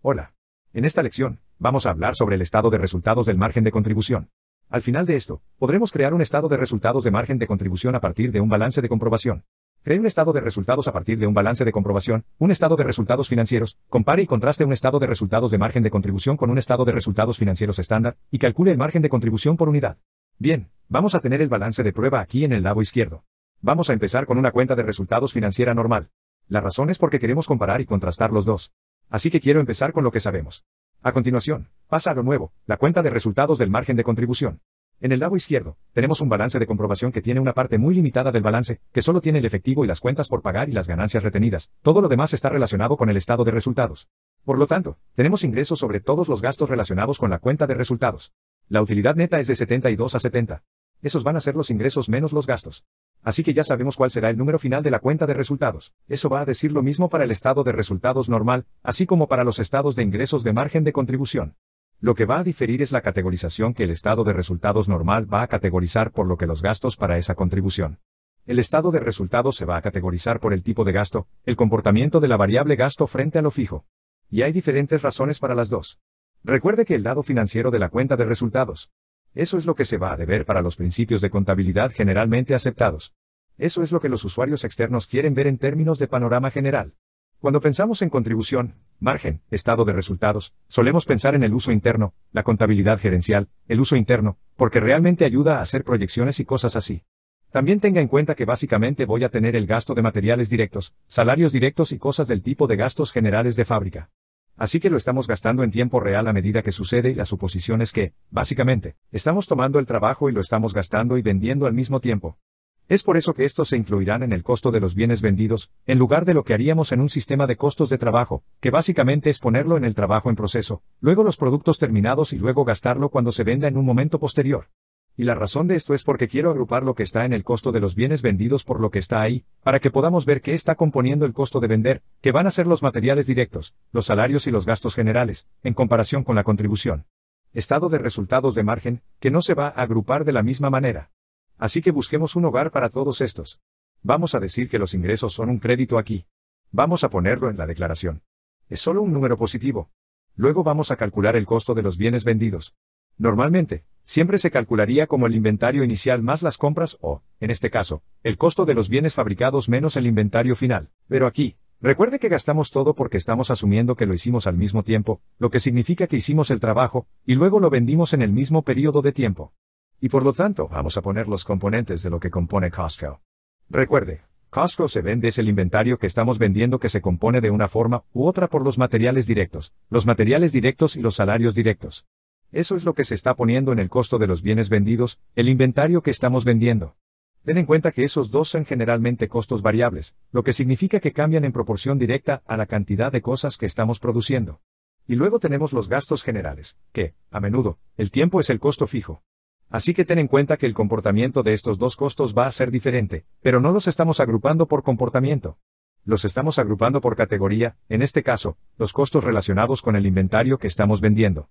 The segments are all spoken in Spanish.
Hola. En esta lección, vamos a hablar sobre el estado de resultados del margen de contribución. Al final de esto, podremos crear un estado de resultados de margen de contribución a partir de un balance de comprobación. Cree un estado de resultados a partir de un balance de comprobación, un estado de resultados financieros, compare y contraste un estado de resultados de margen de contribución con un estado de resultados financieros estándar, y calcule el margen de contribución por unidad. Bien, vamos a tener el balance de prueba aquí en el lado izquierdo. Vamos a empezar con una cuenta de resultados financiera normal. La razón es porque queremos comparar y contrastar los dos así que quiero empezar con lo que sabemos. A continuación, pasa a lo nuevo, la cuenta de resultados del margen de contribución. En el lado izquierdo, tenemos un balance de comprobación que tiene una parte muy limitada del balance, que solo tiene el efectivo y las cuentas por pagar y las ganancias retenidas, todo lo demás está relacionado con el estado de resultados. Por lo tanto, tenemos ingresos sobre todos los gastos relacionados con la cuenta de resultados. La utilidad neta es de 72 a 70. Esos van a ser los ingresos menos los gastos. Así que ya sabemos cuál será el número final de la cuenta de resultados. Eso va a decir lo mismo para el estado de resultados normal, así como para los estados de ingresos de margen de contribución. Lo que va a diferir es la categorización que el estado de resultados normal va a categorizar por lo que los gastos para esa contribución. El estado de resultados se va a categorizar por el tipo de gasto, el comportamiento de la variable gasto frente a lo fijo. Y hay diferentes razones para las dos. Recuerde que el dado financiero de la cuenta de resultados eso es lo que se va a deber para los principios de contabilidad generalmente aceptados. Eso es lo que los usuarios externos quieren ver en términos de panorama general. Cuando pensamos en contribución, margen, estado de resultados, solemos pensar en el uso interno, la contabilidad gerencial, el uso interno, porque realmente ayuda a hacer proyecciones y cosas así. También tenga en cuenta que básicamente voy a tener el gasto de materiales directos, salarios directos y cosas del tipo de gastos generales de fábrica. Así que lo estamos gastando en tiempo real a medida que sucede y la suposición es que, básicamente, estamos tomando el trabajo y lo estamos gastando y vendiendo al mismo tiempo. Es por eso que estos se incluirán en el costo de los bienes vendidos, en lugar de lo que haríamos en un sistema de costos de trabajo, que básicamente es ponerlo en el trabajo en proceso, luego los productos terminados y luego gastarlo cuando se venda en un momento posterior y la razón de esto es porque quiero agrupar lo que está en el costo de los bienes vendidos por lo que está ahí, para que podamos ver qué está componiendo el costo de vender, que van a ser los materiales directos, los salarios y los gastos generales, en comparación con la contribución. Estado de resultados de margen, que no se va a agrupar de la misma manera. Así que busquemos un hogar para todos estos. Vamos a decir que los ingresos son un crédito aquí. Vamos a ponerlo en la declaración. Es solo un número positivo. Luego vamos a calcular el costo de los bienes vendidos. Normalmente, siempre se calcularía como el inventario inicial más las compras o, en este caso, el costo de los bienes fabricados menos el inventario final. Pero aquí, recuerde que gastamos todo porque estamos asumiendo que lo hicimos al mismo tiempo, lo que significa que hicimos el trabajo, y luego lo vendimos en el mismo periodo de tiempo. Y por lo tanto, vamos a poner los componentes de lo que compone Costco. Recuerde, Costco se vende es el inventario que estamos vendiendo que se compone de una forma u otra por los materiales directos, los materiales directos y los salarios directos. Eso es lo que se está poniendo en el costo de los bienes vendidos, el inventario que estamos vendiendo. Ten en cuenta que esos dos son generalmente costos variables, lo que significa que cambian en proporción directa a la cantidad de cosas que estamos produciendo. Y luego tenemos los gastos generales, que, a menudo, el tiempo es el costo fijo. Así que ten en cuenta que el comportamiento de estos dos costos va a ser diferente, pero no los estamos agrupando por comportamiento. Los estamos agrupando por categoría, en este caso, los costos relacionados con el inventario que estamos vendiendo.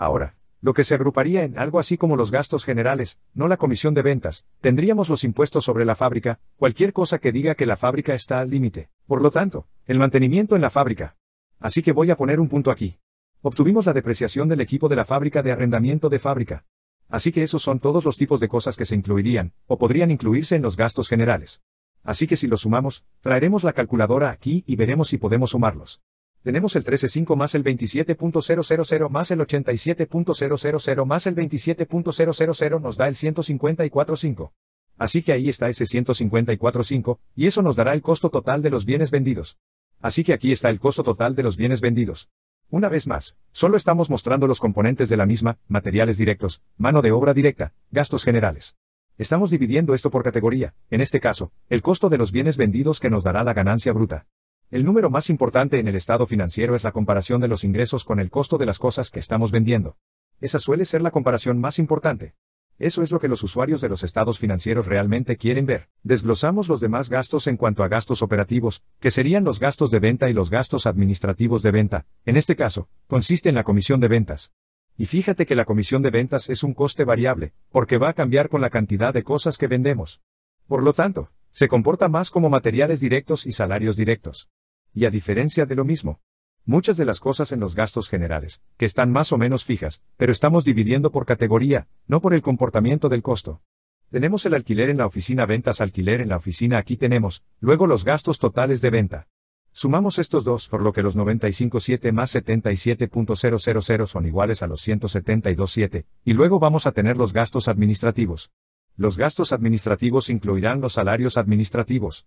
Ahora, lo que se agruparía en algo así como los gastos generales, no la comisión de ventas, tendríamos los impuestos sobre la fábrica, cualquier cosa que diga que la fábrica está al límite. Por lo tanto, el mantenimiento en la fábrica. Así que voy a poner un punto aquí. Obtuvimos la depreciación del equipo de la fábrica de arrendamiento de fábrica. Así que esos son todos los tipos de cosas que se incluirían, o podrían incluirse en los gastos generales. Así que si los sumamos, traeremos la calculadora aquí y veremos si podemos sumarlos. Tenemos el 13.5 más el 27.000 más el 87.000 más el 27.000 nos da el 154.5. Así que ahí está ese 154.5, y eso nos dará el costo total de los bienes vendidos. Así que aquí está el costo total de los bienes vendidos. Una vez más, solo estamos mostrando los componentes de la misma, materiales directos, mano de obra directa, gastos generales. Estamos dividiendo esto por categoría, en este caso, el costo de los bienes vendidos que nos dará la ganancia bruta. El número más importante en el estado financiero es la comparación de los ingresos con el costo de las cosas que estamos vendiendo. Esa suele ser la comparación más importante. Eso es lo que los usuarios de los estados financieros realmente quieren ver. Desglosamos los demás gastos en cuanto a gastos operativos, que serían los gastos de venta y los gastos administrativos de venta, en este caso, consiste en la comisión de ventas. Y fíjate que la comisión de ventas es un coste variable, porque va a cambiar con la cantidad de cosas que vendemos. Por lo tanto, se comporta más como materiales directos y salarios directos y a diferencia de lo mismo. Muchas de las cosas en los gastos generales, que están más o menos fijas, pero estamos dividiendo por categoría, no por el comportamiento del costo. Tenemos el alquiler en la oficina, ventas alquiler en la oficina, aquí tenemos, luego los gastos totales de venta. Sumamos estos dos, por lo que los 95.7 más 77.000 son iguales a los 172.7, y luego vamos a tener los gastos administrativos. Los gastos administrativos incluirán los salarios administrativos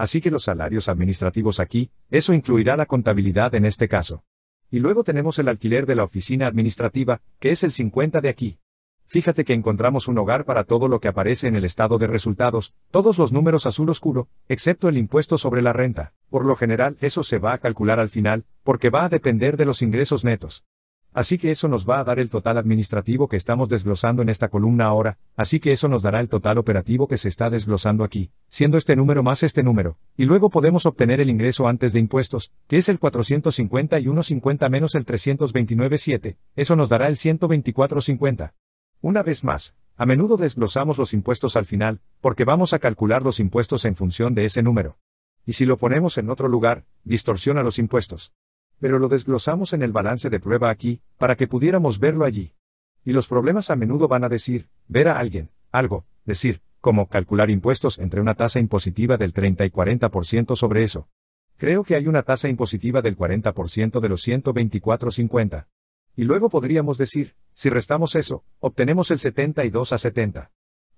así que los salarios administrativos aquí, eso incluirá la contabilidad en este caso. Y luego tenemos el alquiler de la oficina administrativa, que es el 50 de aquí. Fíjate que encontramos un hogar para todo lo que aparece en el estado de resultados, todos los números azul oscuro, excepto el impuesto sobre la renta. Por lo general eso se va a calcular al final, porque va a depender de los ingresos netos. Así que eso nos va a dar el total administrativo que estamos desglosando en esta columna ahora, así que eso nos dará el total operativo que se está desglosando aquí, siendo este número más este número, y luego podemos obtener el ingreso antes de impuestos, que es el y 150 menos el 329.7, eso nos dará el 124.50. Una vez más, a menudo desglosamos los impuestos al final, porque vamos a calcular los impuestos en función de ese número. Y si lo ponemos en otro lugar, distorsiona los impuestos pero lo desglosamos en el balance de prueba aquí, para que pudiéramos verlo allí. Y los problemas a menudo van a decir, ver a alguien, algo, decir, como calcular impuestos entre una tasa impositiva del 30 y 40% sobre eso. Creo que hay una tasa impositiva del 40% de los 124.50. Y luego podríamos decir, si restamos eso, obtenemos el 72 a 70.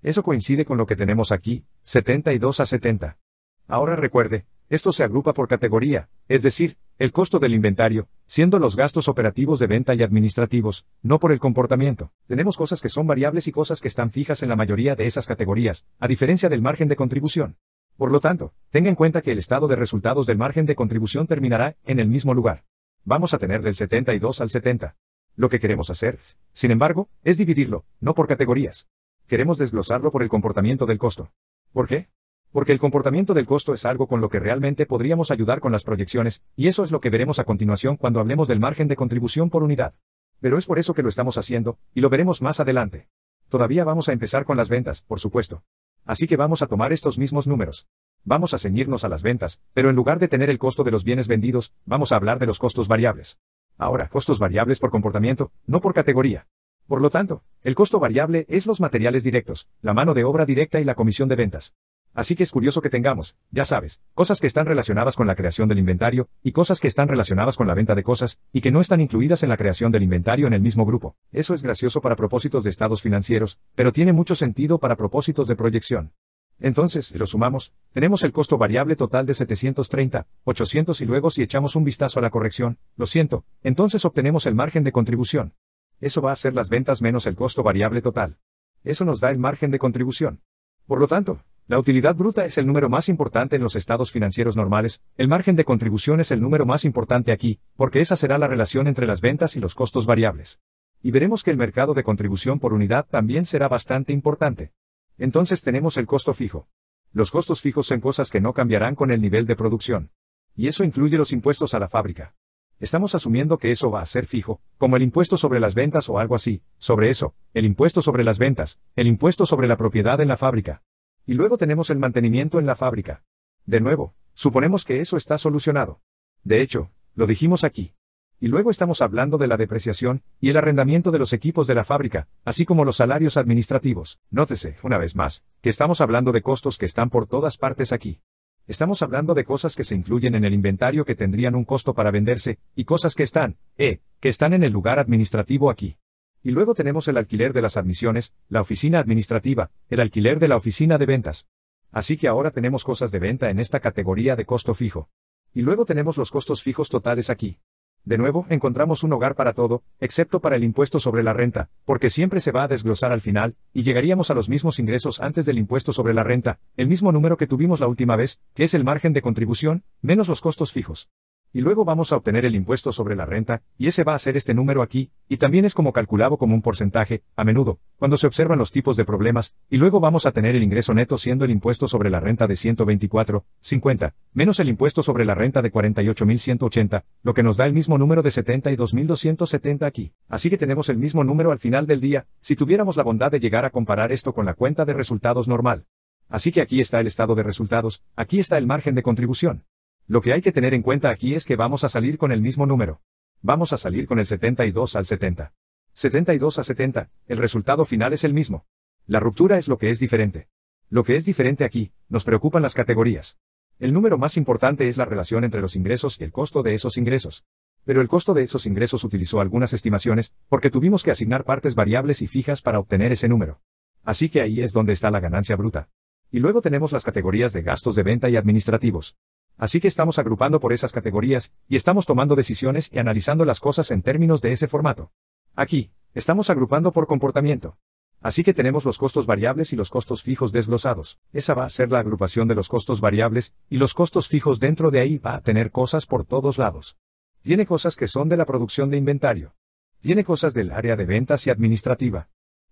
Eso coincide con lo que tenemos aquí, 72 a 70. Ahora recuerde, esto se agrupa por categoría, es decir, el costo del inventario, siendo los gastos operativos de venta y administrativos, no por el comportamiento. Tenemos cosas que son variables y cosas que están fijas en la mayoría de esas categorías, a diferencia del margen de contribución. Por lo tanto, tenga en cuenta que el estado de resultados del margen de contribución terminará en el mismo lugar. Vamos a tener del 72 al 70. Lo que queremos hacer, sin embargo, es dividirlo, no por categorías. Queremos desglosarlo por el comportamiento del costo. ¿Por qué? Porque el comportamiento del costo es algo con lo que realmente podríamos ayudar con las proyecciones, y eso es lo que veremos a continuación cuando hablemos del margen de contribución por unidad. Pero es por eso que lo estamos haciendo, y lo veremos más adelante. Todavía vamos a empezar con las ventas, por supuesto. Así que vamos a tomar estos mismos números. Vamos a ceñirnos a las ventas, pero en lugar de tener el costo de los bienes vendidos, vamos a hablar de los costos variables. Ahora, costos variables por comportamiento, no por categoría. Por lo tanto, el costo variable es los materiales directos, la mano de obra directa y la comisión de ventas. Así que es curioso que tengamos, ya sabes, cosas que están relacionadas con la creación del inventario, y cosas que están relacionadas con la venta de cosas, y que no están incluidas en la creación del inventario en el mismo grupo. Eso es gracioso para propósitos de estados financieros, pero tiene mucho sentido para propósitos de proyección. Entonces, lo sumamos, tenemos el costo variable total de 730, 800 y luego si echamos un vistazo a la corrección, lo siento, entonces obtenemos el margen de contribución. Eso va a ser las ventas menos el costo variable total. Eso nos da el margen de contribución. Por lo tanto, la utilidad bruta es el número más importante en los estados financieros normales, el margen de contribución es el número más importante aquí, porque esa será la relación entre las ventas y los costos variables. Y veremos que el mercado de contribución por unidad también será bastante importante. Entonces tenemos el costo fijo. Los costos fijos son cosas que no cambiarán con el nivel de producción. Y eso incluye los impuestos a la fábrica. Estamos asumiendo que eso va a ser fijo, como el impuesto sobre las ventas o algo así, sobre eso, el impuesto sobre las ventas, el impuesto sobre la propiedad en la fábrica, y luego tenemos el mantenimiento en la fábrica. De nuevo, suponemos que eso está solucionado. De hecho, lo dijimos aquí. Y luego estamos hablando de la depreciación y el arrendamiento de los equipos de la fábrica, así como los salarios administrativos. Nótese, una vez más, que estamos hablando de costos que están por todas partes aquí. Estamos hablando de cosas que se incluyen en el inventario que tendrían un costo para venderse, y cosas que están, eh, que están en el lugar administrativo aquí y luego tenemos el alquiler de las admisiones, la oficina administrativa, el alquiler de la oficina de ventas. Así que ahora tenemos cosas de venta en esta categoría de costo fijo. Y luego tenemos los costos fijos totales aquí. De nuevo, encontramos un hogar para todo, excepto para el impuesto sobre la renta, porque siempre se va a desglosar al final, y llegaríamos a los mismos ingresos antes del impuesto sobre la renta, el mismo número que tuvimos la última vez, que es el margen de contribución, menos los costos fijos y luego vamos a obtener el impuesto sobre la renta, y ese va a ser este número aquí, y también es como calculado como un porcentaje, a menudo, cuando se observan los tipos de problemas, y luego vamos a tener el ingreso neto siendo el impuesto sobre la renta de 124,50, menos el impuesto sobre la renta de 48,180, lo que nos da el mismo número de 72,270 aquí. Así que tenemos el mismo número al final del día, si tuviéramos la bondad de llegar a comparar esto con la cuenta de resultados normal. Así que aquí está el estado de resultados, aquí está el margen de contribución. Lo que hay que tener en cuenta aquí es que vamos a salir con el mismo número. Vamos a salir con el 72 al 70. 72 a 70, el resultado final es el mismo. La ruptura es lo que es diferente. Lo que es diferente aquí, nos preocupan las categorías. El número más importante es la relación entre los ingresos y el costo de esos ingresos. Pero el costo de esos ingresos utilizó algunas estimaciones, porque tuvimos que asignar partes variables y fijas para obtener ese número. Así que ahí es donde está la ganancia bruta. Y luego tenemos las categorías de gastos de venta y administrativos. Así que estamos agrupando por esas categorías, y estamos tomando decisiones y analizando las cosas en términos de ese formato. Aquí, estamos agrupando por comportamiento. Así que tenemos los costos variables y los costos fijos desglosados. Esa va a ser la agrupación de los costos variables, y los costos fijos dentro de ahí va a tener cosas por todos lados. Tiene cosas que son de la producción de inventario. Tiene cosas del área de ventas y administrativa.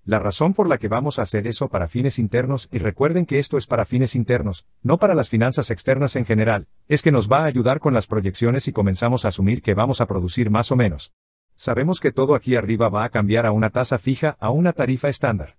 La razón por la que vamos a hacer eso para fines internos, y recuerden que esto es para fines internos, no para las finanzas externas en general, es que nos va a ayudar con las proyecciones y comenzamos a asumir que vamos a producir más o menos. Sabemos que todo aquí arriba va a cambiar a una tasa fija a una tarifa estándar.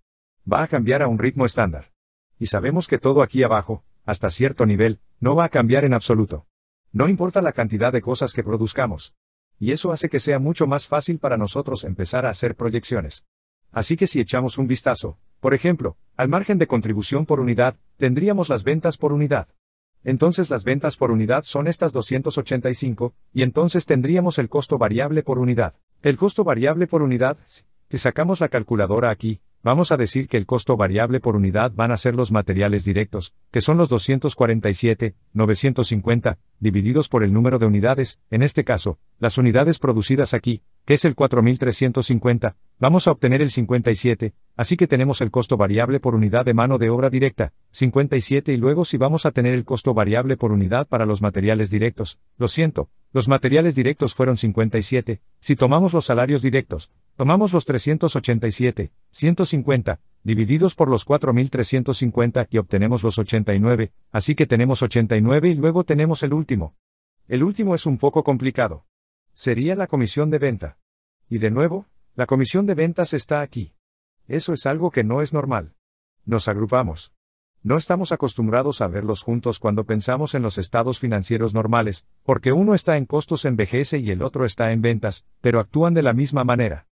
Va a cambiar a un ritmo estándar. Y sabemos que todo aquí abajo, hasta cierto nivel, no va a cambiar en absoluto. No importa la cantidad de cosas que produzcamos. Y eso hace que sea mucho más fácil para nosotros empezar a hacer proyecciones. Así que si echamos un vistazo, por ejemplo, al margen de contribución por unidad, tendríamos las ventas por unidad. Entonces las ventas por unidad son estas 285, y entonces tendríamos el costo variable por unidad. El costo variable por unidad, si sacamos la calculadora aquí, vamos a decir que el costo variable por unidad van a ser los materiales directos, que son los 247, 950, divididos por el número de unidades, en este caso, las unidades producidas aquí, que es el 4.350, vamos a obtener el 57, así que tenemos el costo variable por unidad de mano de obra directa, 57 y luego si vamos a tener el costo variable por unidad para los materiales directos, lo siento, los materiales directos fueron 57, si tomamos los salarios directos, tomamos los 387, 150, divididos por los 4.350 y obtenemos los 89, así que tenemos 89 y luego tenemos el último. El último es un poco complicado. Sería la comisión de venta. Y de nuevo, la comisión de ventas está aquí. Eso es algo que no es normal. Nos agrupamos. No estamos acostumbrados a verlos juntos cuando pensamos en los estados financieros normales, porque uno está en costos envejece y el otro está en ventas, pero actúan de la misma manera.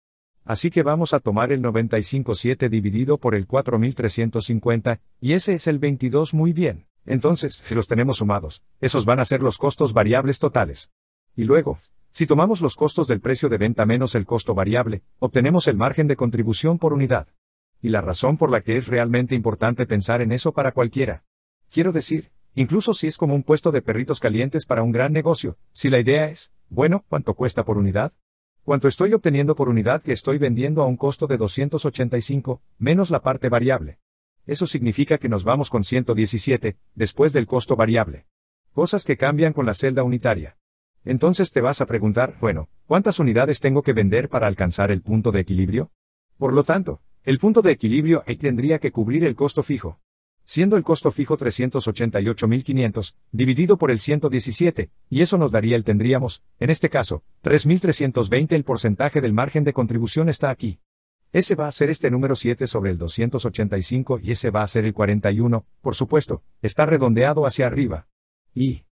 Así que vamos a tomar el 95.7 dividido por el 4.350, y ese es el 22 muy bien. Entonces, si los tenemos sumados, esos van a ser los costos variables totales. Y luego, si tomamos los costos del precio de venta menos el costo variable, obtenemos el margen de contribución por unidad. Y la razón por la que es realmente importante pensar en eso para cualquiera. Quiero decir, incluso si es como un puesto de perritos calientes para un gran negocio, si la idea es, bueno, ¿cuánto cuesta por unidad? ¿Cuánto estoy obteniendo por unidad que estoy vendiendo a un costo de 285, menos la parte variable? Eso significa que nos vamos con 117, después del costo variable. Cosas que cambian con la celda unitaria. Entonces te vas a preguntar, bueno, ¿cuántas unidades tengo que vender para alcanzar el punto de equilibrio? Por lo tanto, el punto de equilibrio ahí tendría que cubrir el costo fijo. Siendo el costo fijo 388.500, dividido por el 117, y eso nos daría el tendríamos, en este caso, 3.320 el porcentaje del margen de contribución está aquí. Ese va a ser este número 7 sobre el 285 y ese va a ser el 41, por supuesto, está redondeado hacia arriba. Y,